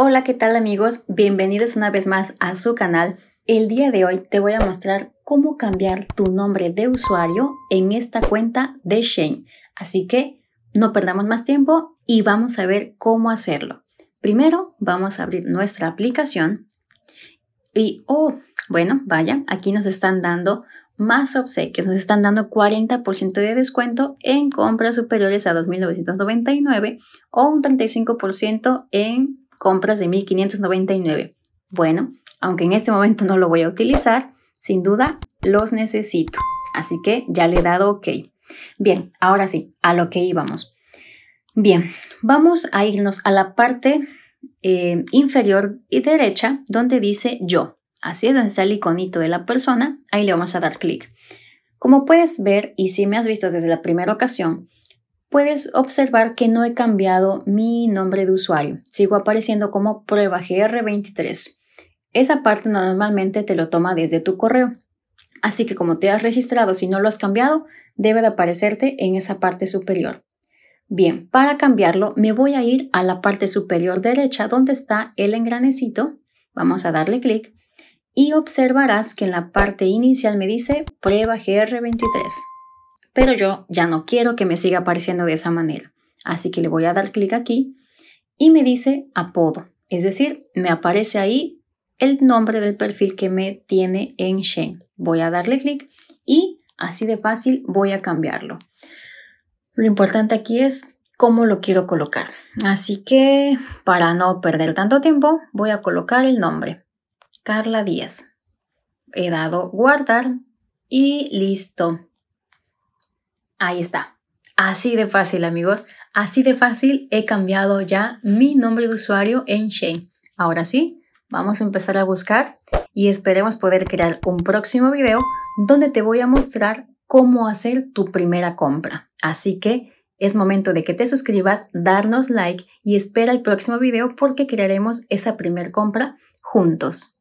Hola, ¿qué tal amigos? Bienvenidos una vez más a su canal. El día de hoy te voy a mostrar cómo cambiar tu nombre de usuario en esta cuenta de Shane. Así que no perdamos más tiempo y vamos a ver cómo hacerlo. Primero vamos a abrir nuestra aplicación y, oh, bueno, vaya, aquí nos están dando más obsequios. Nos están dando 40% de descuento en compras superiores a 2.999 o un 35% en compras de 1599. Bueno, aunque en este momento no lo voy a utilizar, sin duda los necesito. Así que ya le he dado OK. Bien, ahora sí, a lo que íbamos. Bien, vamos a irnos a la parte eh, inferior y derecha donde dice yo. Así es donde está el iconito de la persona. Ahí le vamos a dar clic. Como puedes ver, y si me has visto desde la primera ocasión, Puedes observar que no he cambiado mi nombre de usuario, sigo apareciendo como prueba GR23. Esa parte normalmente te lo toma desde tu correo. Así que como te has registrado si no lo has cambiado, debe de aparecerte en esa parte superior. Bien, para cambiarlo me voy a ir a la parte superior derecha donde está el engranecito. Vamos a darle clic y observarás que en la parte inicial me dice prueba GR23 pero yo ya no quiero que me siga apareciendo de esa manera. Así que le voy a dar clic aquí y me dice apodo, es decir, me aparece ahí el nombre del perfil que me tiene en Shane. Voy a darle clic y así de fácil voy a cambiarlo. Lo importante aquí es cómo lo quiero colocar. Así que para no perder tanto tiempo, voy a colocar el nombre. Carla Díaz. He dado guardar y listo. Ahí está. Así de fácil, amigos. Así de fácil he cambiado ya mi nombre de usuario en Shane. Ahora sí, vamos a empezar a buscar y esperemos poder crear un próximo video donde te voy a mostrar cómo hacer tu primera compra. Así que es momento de que te suscribas, darnos like y espera el próximo video porque crearemos esa primera compra juntos.